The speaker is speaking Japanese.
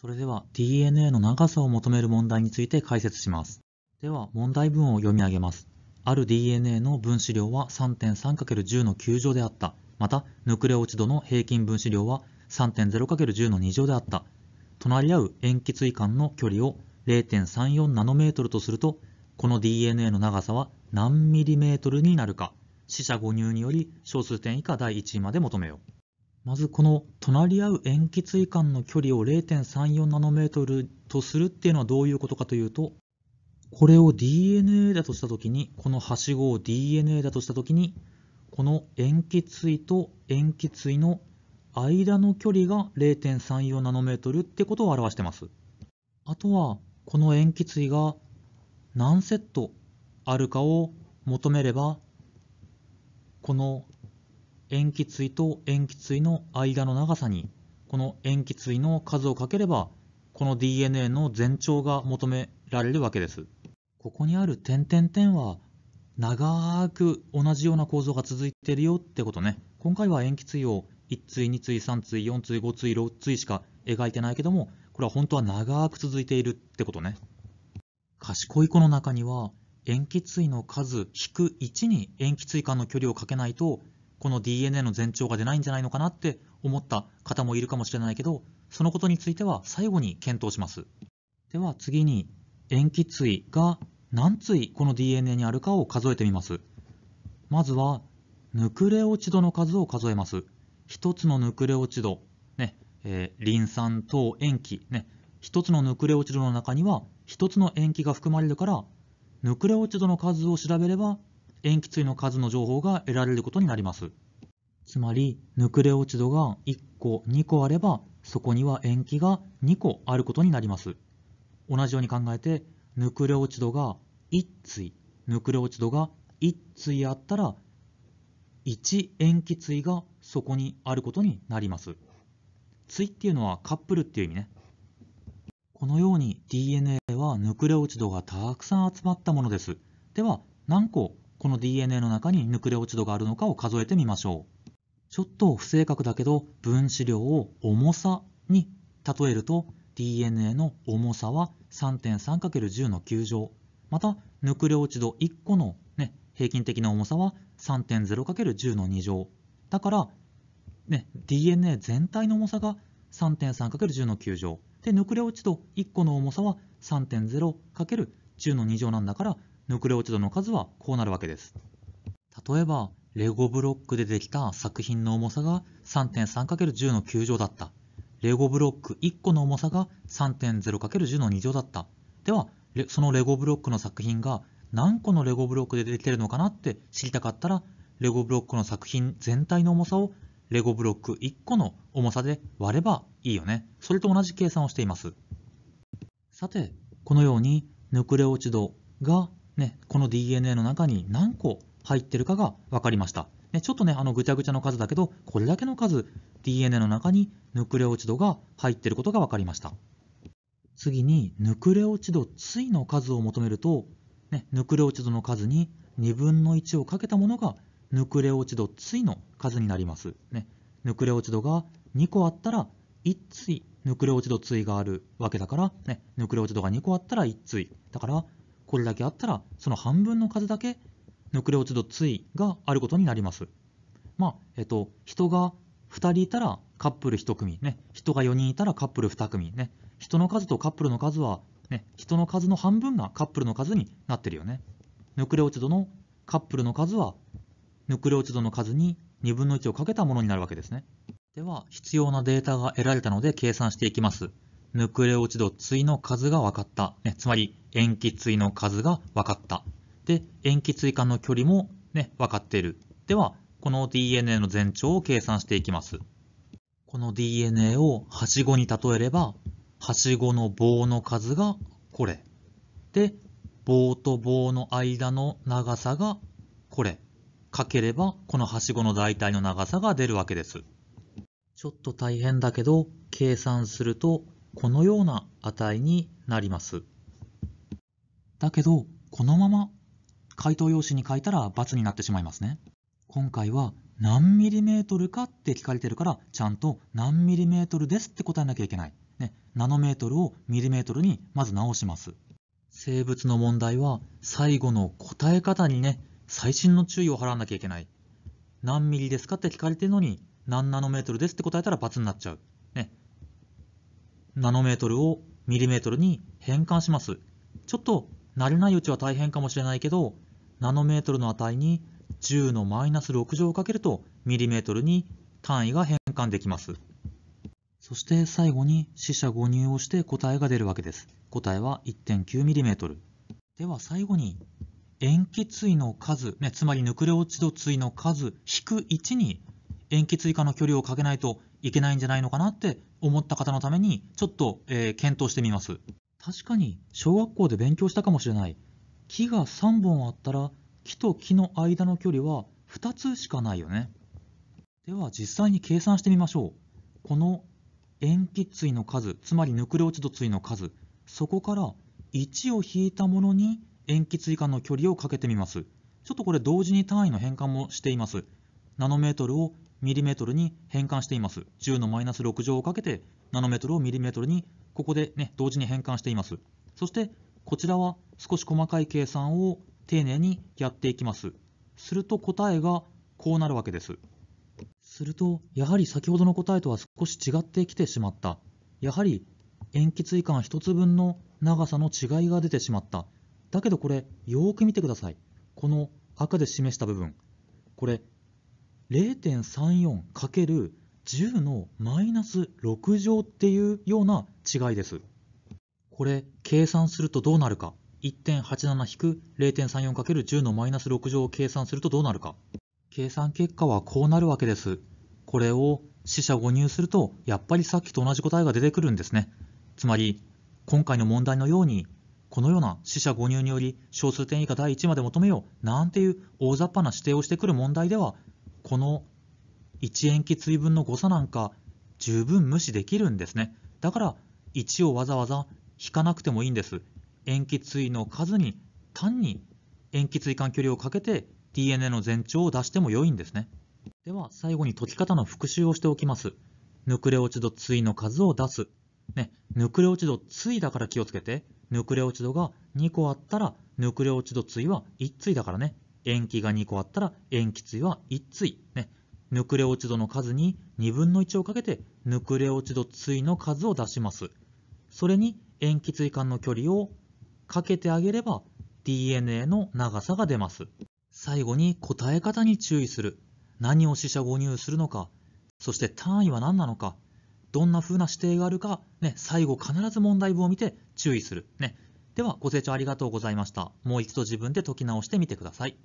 それでは DNA の長さを求める問題について解説します。では問題文を読み上げます。ある DNA の分子量は 3.3×10 の9乗であった。また、ヌクレオチドの平均分子量は 3.0×10 の2乗であった。隣り合う塩基椎間の距離を0.34ナノメートルとすると、この DNA の長さは何ミリメートルになるか。死者誤入により小数点以下第1位まで求めよう。まずこの隣り合う塩基対管の距離を0.34ナノメートルとするっていうのはどういうことかというと、これを DNA だとしたときに、このはしごを DNA だとしたときに、この塩基対と塩基対の間の距離が0.34ナノメートルってことを表してます。あとは、この塩基対が何セットあるかを求めれば、この塩基対と塩基対の間の長さにこの塩基対の数をかければこの DNA の全長が求められるわけですここにある点点点は長く同じような構造が続いてるよってことね今回は塩基対を1対2対3対4対5対6対しか描いてないけどもこれは本当は長く続いているってことね賢い子の中には塩基対の数引く1に塩基対間の距離をかけないとこの DNA の前兆が出ないんじゃないのかなって思った方もいるかもしれないけど、そのことについては最後に検討します。では次に、塩基対が何対この DNA にあるかを数えてみます。まずは、ヌクレオチドの数を数えます。1つのヌクレオチド、ねえー、リン酸等塩基、ね、1つのヌクレオチドの中には1つの塩基が含まれるから、ヌクレオチドの数を調べれば塩基対の数の情報が得られることになります。つまり、ヌクレオチドが1個、2個あれば、そこには塩基が2個あることになります。同じように考えて、ヌクレオチドが1対、ヌクレオチドが1対あったら、1塩基対がそこにあることになります。対っていうのはカップルっていう意味ね。このように DNA はヌクレオチドがたくさん集まったものです。では、何個この DNA の中にヌクレオチドがあるのかを数えてみましょう。ちょっと不正確だけど、分子量を重さに例えると、DNA の重さは 3.3×10 の9乗。また、ヌクレオチド1個の、ね、平均的な重さは 3.0×10 の2乗。だから、ね、DNA 全体の重さが 3.3×10 の9乗。で、ヌクレオチド1個の重さは 3.0×10 の2乗なんだから、ヌクレオチドの数はこうなるわけです。例えば、レゴブロックでできた作品の重さが 3.3×10 の9乗だった。レゴブロック1個の重さが 3.0×10 の2乗だった。では、そのレゴブロックの作品が何個のレゴブロックでできてるのかなって知りたかったら、レゴブロックの作品全体の重さをレゴブロック1個の重さで割ればいいよね。それと同じ計算をしています。さて、このようにヌクレオチドがね、この DNA の中に何個入ってるかが分かりました。ね、ちょっとね、あのぐちゃぐちゃの数だけど、これだけの数、DNA の中にヌクレオチドが入ってることが分かりました。次に、ヌクレオチド対の数を求めると、ね、ヌクレオチドの数に2分の1をかけたものがヌクレオチド対の数になります。ね、ヌクレオチドが2個あったら1対ヌクレオチド対があるわけだから、ね、ヌクレオチドが2個あったら1対。だからこれだけあったらその半分の数だけヌクレオチド対があることになります。まあえっと、人が2人いたらカップル1組、ね、人が4人いたらカップル2組、ね、人の数とカップルの数は、ね、人の数の半分がカップルの数になってるよね。ヌクレオチドのカップルの数はヌクレオチドの数に2分の1をかけたものになるわけですね。では必要なデータが得られたので計算していきます。ヌクレオチド対の数が分かった。ね、つまり、塩基対の数が分かった。で、塩基対間の距離も、ね、分かっている。では、この DNA の全長を計算していきます。この DNA をはしごに例えれば、はしごの棒の数がこれ。で、棒と棒の間の長さがこれ。かければ、このはしごの大体の長さが出るわけです。ちょっと大変だけど、計算するとこのような値になります。だけど、このまま回答用紙に書いたら×になってしまいますね。今回は何ミリメートルかって聞かれてるから、ちゃんと何ミリメートルですって答えなきゃいけない。ね、ナノメートルをミリメートルにまず直します。生物の問題は最後の答え方にね、最新の注意を払わなきゃいけない。何ミリですかって聞かれてるのに、何ナノメートルですって答えたら×になっちゃう。ナノメートルをミリメートルに変換します。ちょっと慣れないうちは大変かもしれないけど、ナノメートルの値に10のマイナス6乗をかけるとミリメートルに単位が変換できます。そして最後に四捨五入をして答えが出るわけです。答えは 1.9mm。では最後に塩基対の数、ね、つまりヌクレオチド対の数引く1に塩基対化の距離をかけないといけないんじゃないのかなって思った方のために、ちょっと、えー、検討してみます。確かに、小学校で勉強したかもしれない。木が3本あったら、木と木の間の距離は2つしかないよね。では、実際に計算してみましょう。この塩基対の数、つまりヌクレオチド対の数、そこから1を引いたものに塩基対間の距離をかけてみます。ちょっとこれ同時に単位の変換もしています。ナノメートルをミリメートルに変換しています。10のマイナス6乗をかけてナノメートルをミリメートルにここでね同時に変換しています。そしてこちらは少し細かい計算を丁寧にやっていきます。すると答えがこうなるわけです。するとやはり先ほどの答えとは少し違ってきてしまった。やはり塩基椎間1つ分の長さの違いが出てしまった。だけどこれよーく見てください。この赤で示した部分。これ 0.34×10 のマイナス6乗っていうような違いです。これ計算するとどうなるか 1.87-0.34×10 のマイナス6乗を計算するとどうなるか計算結果はこうなるわけです。これを四捨五入するとやっぱりさっきと同じ答えが出てくるんですね。つまり今回の問題のようにこのような四捨五入により小数点以下第1まで求めようなんていう大雑把な指定をしてくる問題ではこの1塩基対分の誤差なんか十分無視できるんですね。だから1をわざわざ引かなくてもいいんです。塩基対の数に単に塩基対間距離をかけて DNA の全長を出しても良いんですね。では最後に解き方の復習をしておきます。ヌクレオチド対の数を出す。ね、ヌクレオチド対だから気をつけて、ヌクレオチドが2個あったら、ヌクレオチド対は1対だからね、塩基が2個あったら塩基対は1対、ね、ヌクレオチドの数に2分の1をかけてヌクレオチド対の数を出しますそれに塩基対間の距離をかけてあげれば DNA の長さが出ます最後に答え方に注意する何を四捨五入するのかそして単位は何なのかどんな風な指定があるか、ね、最後必ず問題文を見て注意する、ね、ではご清聴ありがとうございましたもう一度自分で解き直してみてください